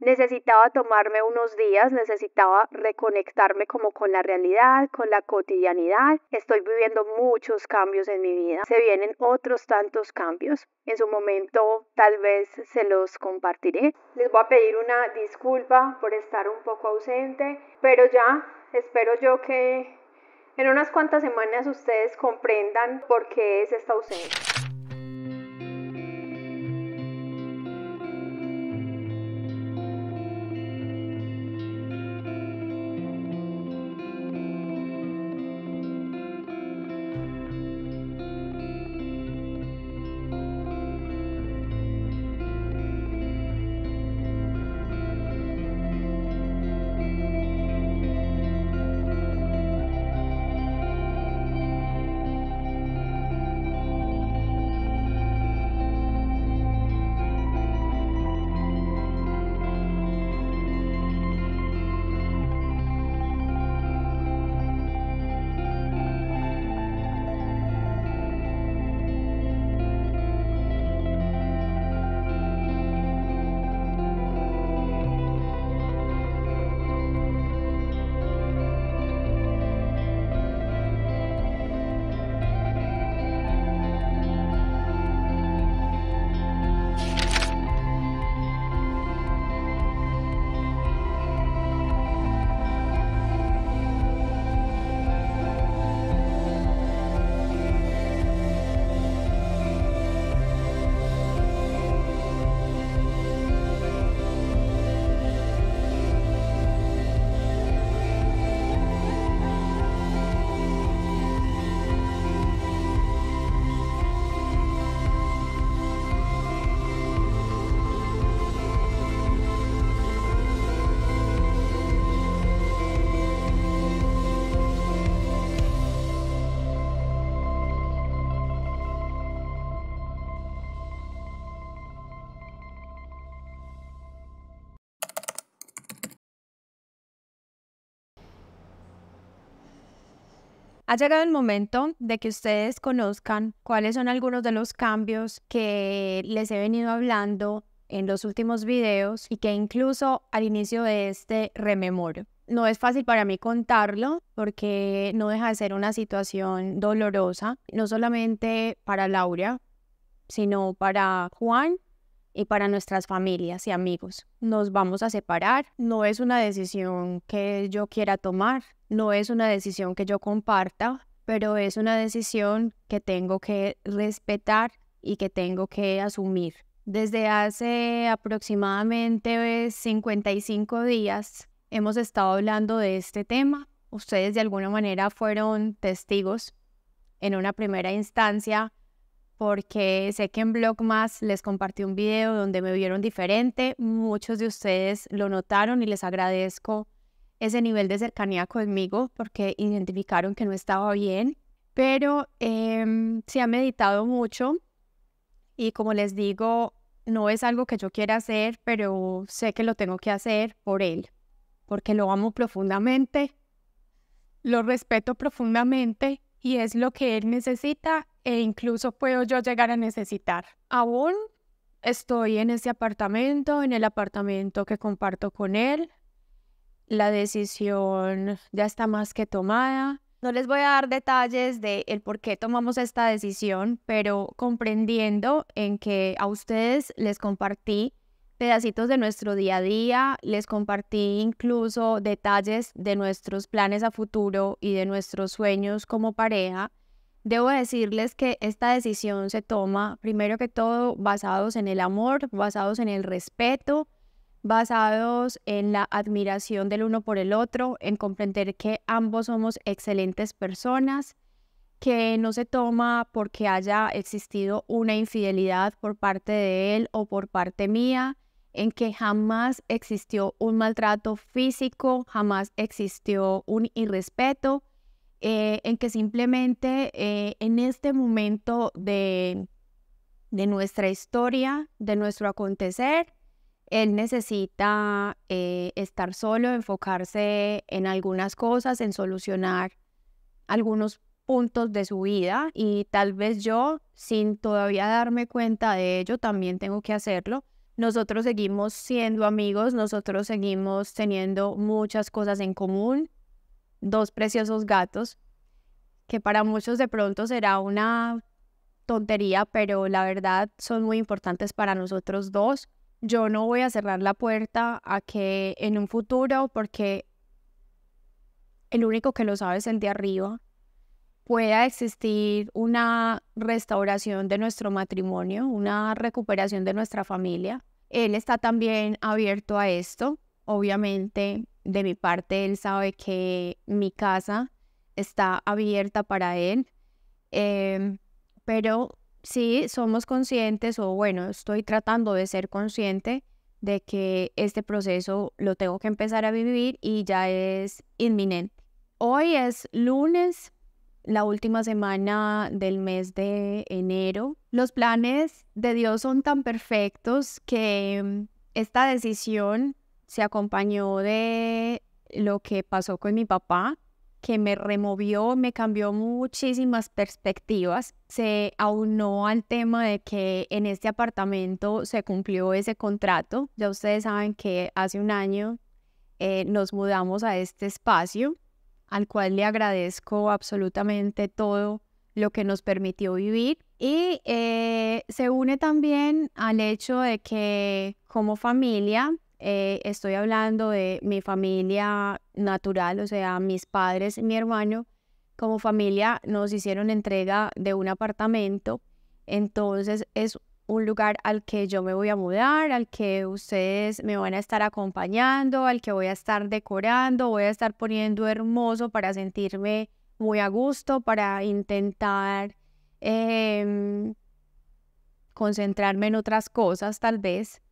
Necesitaba tomarme unos días, necesitaba reconectarme como con la realidad, con la cotidianidad. Estoy viviendo muchos cambios en mi vida. Se vienen otros tantos cambios. En su momento tal vez se los compartiré. Les voy a pedir una disculpa por estar un poco ausente, pero ya espero yo que en unas cuantas semanas ustedes comprendan por qué es esta ausencia. Ha llegado el momento de que ustedes conozcan cuáles son algunos de los cambios que les he venido hablando en los últimos videos y que incluso al inicio de este rememoro. No es fácil para mí contarlo porque no deja de ser una situación dolorosa, no solamente para Laura, sino para Juan y para nuestras familias y amigos. Nos vamos a separar, no es una decisión que yo quiera tomar, no es una decisión que yo comparta, pero es una decisión que tengo que respetar y que tengo que asumir. Desde hace aproximadamente 55 días hemos estado hablando de este tema. Ustedes de alguna manera fueron testigos en una primera instancia porque sé que en blog más les compartí un video donde me vieron diferente, muchos de ustedes lo notaron y les agradezco ese nivel de cercanía conmigo porque identificaron que no estaba bien, pero em, se ha meditado mucho y como les digo, no es algo que yo quiera hacer, pero sé que lo tengo que hacer por él, porque lo amo profundamente, lo respeto profundamente y es lo que él necesita e incluso puedo yo llegar a necesitar. Aún estoy en ese apartamento, en el apartamento que comparto con él. La decisión ya está más que tomada. No les voy a dar detalles de el por qué tomamos esta decisión, pero comprendiendo en que a ustedes les compartí pedacitos de nuestro día a día, les compartí incluso detalles de nuestros planes a futuro y de nuestros sueños como pareja, Debo decirles que esta decisión se toma, primero que todo, basados en el amor, basados en el respeto, basados en la admiración del uno por el otro, en comprender que ambos somos excelentes personas, que no se toma porque haya existido una infidelidad por parte de él o por parte mía, en que jamás existió un maltrato físico, jamás existió un irrespeto, eh, en que simplemente eh, en este momento de, nuestra historia, de nuestro acontecer, él necesita eh, estar solo, enfocarse en algunas cosas, en solucionar algunos puntos de su vida y tal vez yo, sin todavía darme cuenta de ello, también tengo que hacerlo. Nosotros seguimos siendo amigos, nosotros seguimos teniendo muchas cosas en común, dos preciosos gatos, que para muchos de pronto será una tontería, pero la verdad son muy importantes para nosotros dos. Yo no voy a cerrar la puerta a que en un futuro, porque el único que lo sabe es el de arriba, pueda existir una restauración de nuestro matrimonio, una recuperación de nuestra familia. Él está también abierto a esto. Obviamente de mi parte, él sabe que mi casa está abierta para él, em, pero sí somos conscientes, o bueno, estoy tratando de ser consciente de que este proceso lo tengo que empezar a vivir y ya es inminente. Hoy es lunes, la última semana del mes de enero. Los planes de Dios son tan perfectos que em, esta decisión se acompañó de lo que pasó con mi papá, que me removió, me cambió muchísimas perspectivas, se aunó al tema de que en este apartamento se cumplió ese contrato. Ya ustedes saben que hace un año eh, nos mudamos a este espacio, al cual le agradezco absolutamente todo lo que nos permitió vivir. Y eh, se une también al hecho de que como familia eh, estoy hablando de mi familia natural, o sea, mis padres y mi hermano, como familia nos hicieron entrega de un apartamento, entonces es un lugar al que yo me voy a mudar, al que ustedes me van a estar acompañando, al que voy a estar decorando, voy a estar poniendo hermoso para sentirme muy a gusto, para intentar em, concentrarme en otras cosas tal vez.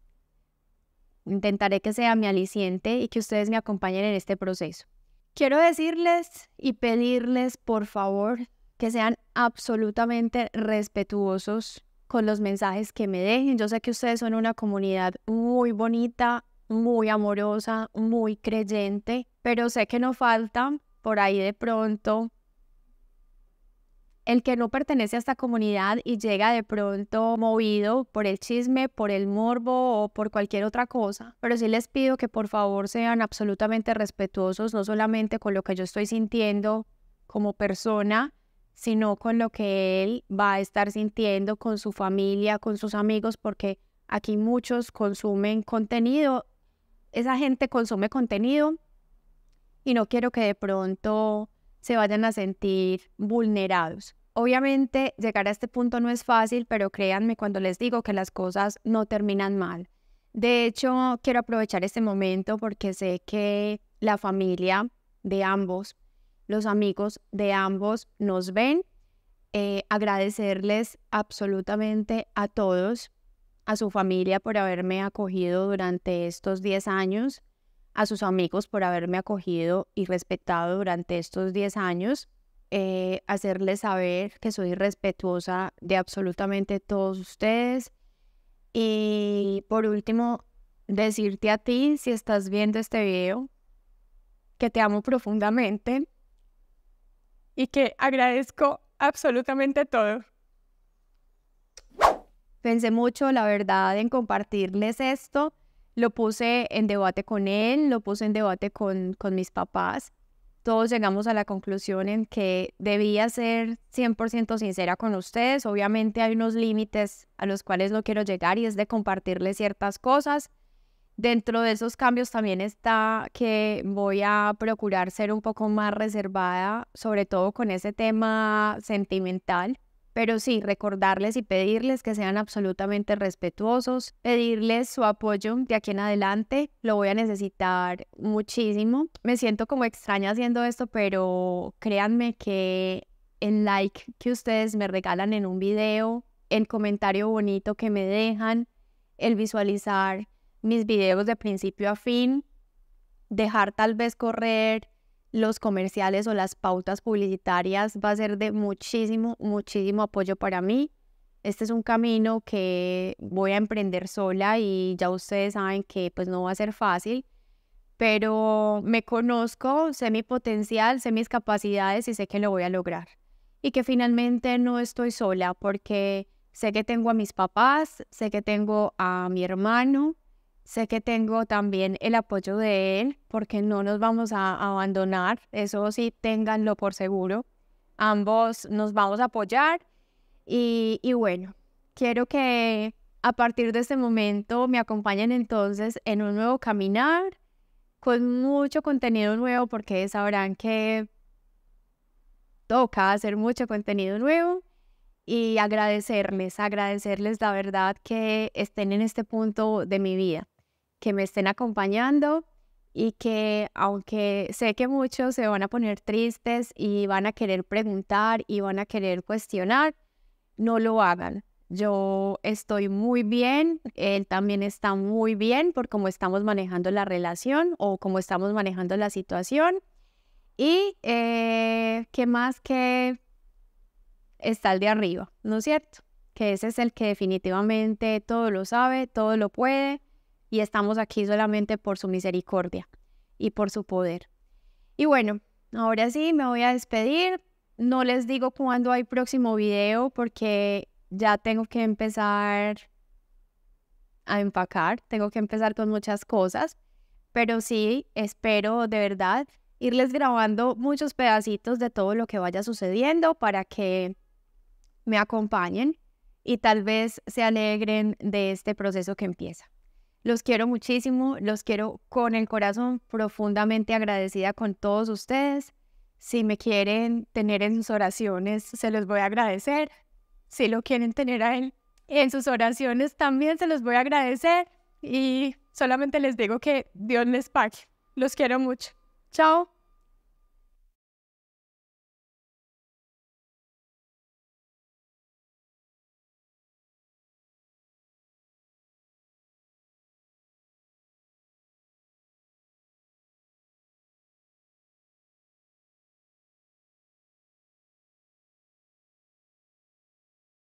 Intentaré que sea mi aliciente y que ustedes me acompañen en este proceso. Quiero decirles y pedirles, por favor, que sean absolutamente respetuosos con los mensajes que me dejen. Yo sé que ustedes son una comunidad muy bonita, muy amorosa, muy creyente, pero sé que no faltan por ahí de pronto el que no pertenece a esta comunidad y llega de pronto movido por el chisme, por el morbo o por cualquier otra cosa. Pero sí les pido que por favor sean absolutamente respetuosos, no solamente con lo que yo estoy sintiendo como persona, sino con lo que él va a estar sintiendo con su familia, con sus amigos, porque aquí muchos consumen contenido. Esa gente consume contenido y no quiero que de pronto se vayan a sentir vulnerados. Obviamente llegar a este punto no es fácil, pero créanme cuando les digo que las cosas no terminan mal. De hecho, quiero aprovechar este momento porque sé que la familia de ambos, los amigos de ambos nos ven. Eh, agradecerles absolutamente a todos, a su familia por haberme acogido durante estos 10 años, a sus amigos por haberme acogido y respetado durante estos 10 años eh, hacerles saber que soy respetuosa de absolutamente todos ustedes. Y por último, decirte a ti, si estás viendo este video, que te amo profundamente y que agradezco absolutamente todo. Pensé mucho, la verdad, en compartirles esto. Lo puse en debate con él, lo puse en debate con, con mis papás todos llegamos a la conclusión en que debía ser 100% sincera con ustedes. Obviamente hay unos límites a los cuales no quiero llegar y es de compartirles ciertas cosas. Dentro de esos cambios también está que voy a procurar ser un poco más reservada, sobre todo con ese tema sentimental. Pero sí, recordarles y pedirles que sean absolutamente respetuosos, pedirles su apoyo de aquí en adelante, lo voy a necesitar muchísimo. Me siento como extraña haciendo esto, pero créanme que el like que ustedes me regalan en un video, el comentario bonito que me dejan, el visualizar mis videos de principio a fin, dejar tal vez correr los comerciales o las pautas publicitarias va a ser de muchísimo, muchísimo apoyo para mí. Este es un camino que voy a emprender sola y ya ustedes saben que pues no va a ser fácil, pero me conozco, sé mi potencial, sé mis capacidades y sé que lo voy a lograr. Y que finalmente no estoy sola porque sé que tengo a mis papás, sé que tengo a mi hermano, Sé que tengo también el apoyo de Él porque no nos vamos a abandonar, eso sí, ténganlo por seguro. Ambos nos vamos a apoyar y, y bueno, quiero que a partir de este momento me acompañen entonces en un nuevo caminar con mucho contenido nuevo porque sabrán que toca hacer mucho contenido nuevo y agradecerles, agradecerles la verdad que estén en este punto de mi vida que me estén acompañando y que aunque sé que muchos se van a poner tristes y van a querer preguntar y van a querer cuestionar, no lo hagan. Yo estoy muy bien, él también está muy bien por cómo estamos manejando la relación o cómo estamos manejando la situación. Y eh, qué que más que está el de arriba, ¿no es cierto? Que ese es el que definitivamente todo lo sabe, todo lo puede y estamos aquí solamente por su misericordia y por su poder. Y bueno, ahora sí me voy a despedir. No les digo cuándo hay próximo video porque ya tengo que empezar a empacar, tengo que empezar con muchas cosas, pero sí espero de verdad irles grabando muchos pedacitos de todo lo que vaya sucediendo para que me acompañen y tal vez se alegren de este proceso que empieza. Los quiero muchísimo, los quiero con el corazón profundamente agradecida con todos ustedes. Si me quieren tener en sus oraciones, se los voy a agradecer. Si lo quieren tener a él en sus oraciones, también se los voy a agradecer. Y solamente les digo que Dios les pague. Los quiero mucho. Chao.